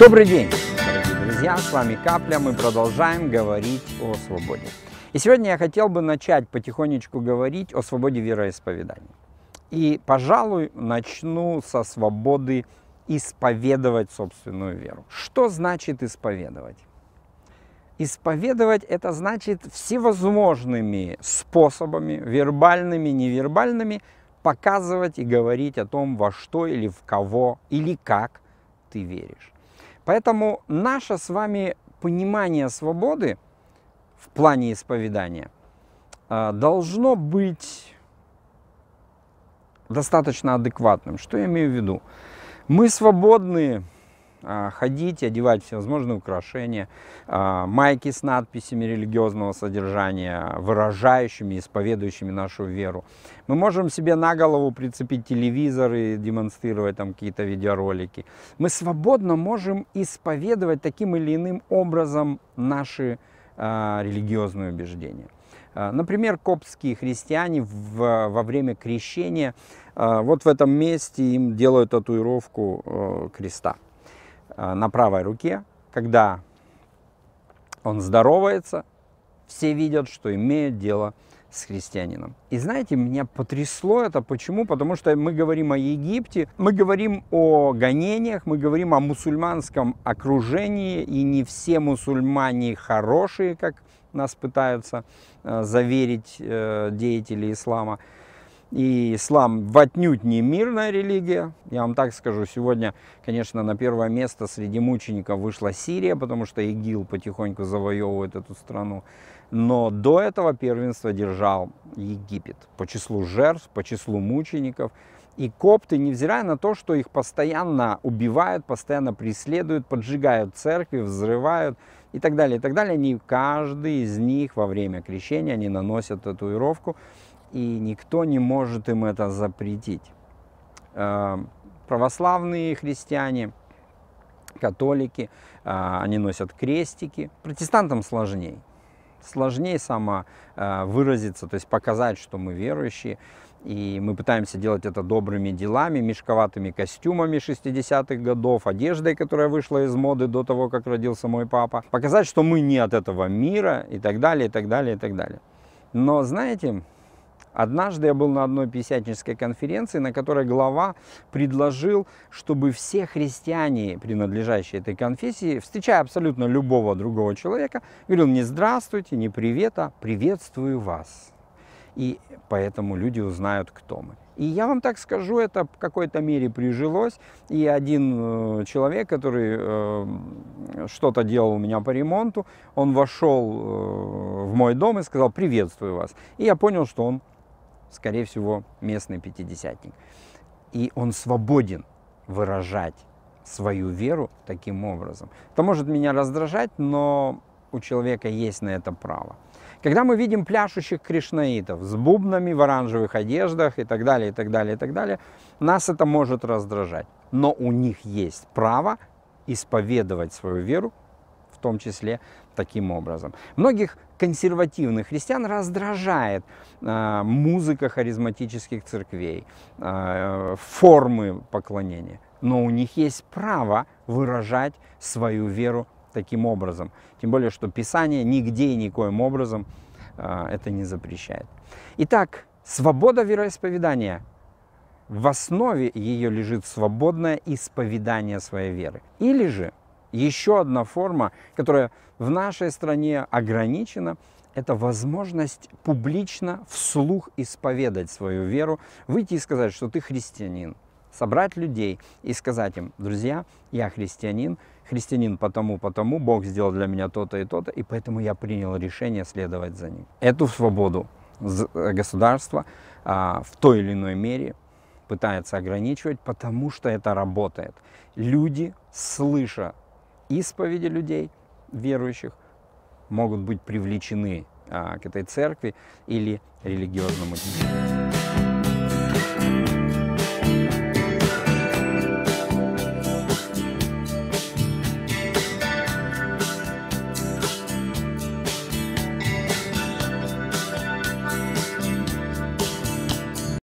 Добрый день, дорогие друзья, с вами Капля, мы продолжаем говорить о свободе. И сегодня я хотел бы начать потихонечку говорить о свободе вероисповедания. И, пожалуй, начну со свободы исповедовать собственную веру. Что значит исповедовать? Исповедовать – это значит всевозможными способами, вербальными, невербальными, показывать и говорить о том, во что или в кого или как – ты веришь. Поэтому наше с вами понимание свободы в плане исповедания а, должно быть достаточно адекватным. Что я имею в виду? Мы свободны а, ходить, одевать всевозможные украшения, а, майки с надписями религиозного содержания, выражающими, исповедующими нашу веру. Мы можем себе на голову прицепить телевизор и демонстрировать там какие-то видеоролики. Мы свободно можем исповедовать таким или иным образом наши а, религиозные убеждения. Например, коптские христиане в, во время крещения вот в этом месте им делают татуировку креста. Э, на правой руке, когда он здоровается, все видят, что имеют дело с христианином. И знаете, меня потрясло это. Почему? Потому что мы говорим о Египте, мы говорим о гонениях, мы говорим о мусульманском окружении, и не все мусульмане хорошие, как нас пытаются э, заверить э, деятели ислама. И ислам в отнюдь не мирная религия. Я вам так скажу, сегодня, конечно, на первое место среди мучеников вышла Сирия, потому что ИГИЛ потихоньку завоевывает эту страну. Но до этого первенство держал Египет по числу жертв, по числу мучеников. И копты, невзирая на то, что их постоянно убивают, постоянно преследуют, поджигают церкви, взрывают и так далее, и так далее, они, каждый из них во время крещения, они наносят татуировку и никто не может им это запретить. Э, православные христиане, католики, э, они носят крестики. Протестантам сложнее. Сложнее сама э, выразиться, то есть показать, что мы верующие. И мы пытаемся делать это добрыми делами, мешковатыми костюмами 60-х годов, одеждой, которая вышла из моды до того, как родился мой папа. Показать, что мы не от этого мира и так далее, и так далее, и так далее. Но знаете, Однажды я был на одной писательской конференции, на которой глава предложил, чтобы все христиане, принадлежащие этой конфессии, встречая абсолютно любого другого человека, говорил не «здравствуйте», не «привет», а «приветствую вас». И поэтому люди узнают, кто мы. И я вам так скажу, это в какой-то мере прижилось. И один э, человек, который э, что-то делал у меня по ремонту, он вошел э, в мой дом и сказал «Приветствую вас». И я понял, что он скорее всего, местный пятидесятник. И он свободен выражать свою веру таким образом. Это может меня раздражать, но у человека есть на это право. Когда мы видим пляшущих кришнаитов с бубнами в оранжевых одеждах и так далее, и так далее, и так далее, нас это может раздражать. Но у них есть право исповедовать свою веру том числе таким образом. Многих консервативных христиан раздражает а, музыка харизматических церквей, а, формы поклонения. Но у них есть право выражать свою веру таким образом. Тем более, что Писание нигде и никоим образом а, это не запрещает. Итак, свобода вероисповедания в основе ее лежит свободное исповедание своей веры. Или же еще одна форма, которая в нашей стране ограничена, это возможность публично, вслух исповедать свою веру, выйти и сказать, что ты христианин. Собрать людей и сказать им, друзья, я христианин, христианин потому, потому, Бог сделал для меня то-то и то-то, и поэтому я принял решение следовать за ним. Эту свободу э, государство а, в той или иной мере пытается ограничивать, потому что это работает. Люди, слыша исповеди людей, верующих, могут быть привлечены а, к этой церкви или религиозному движению.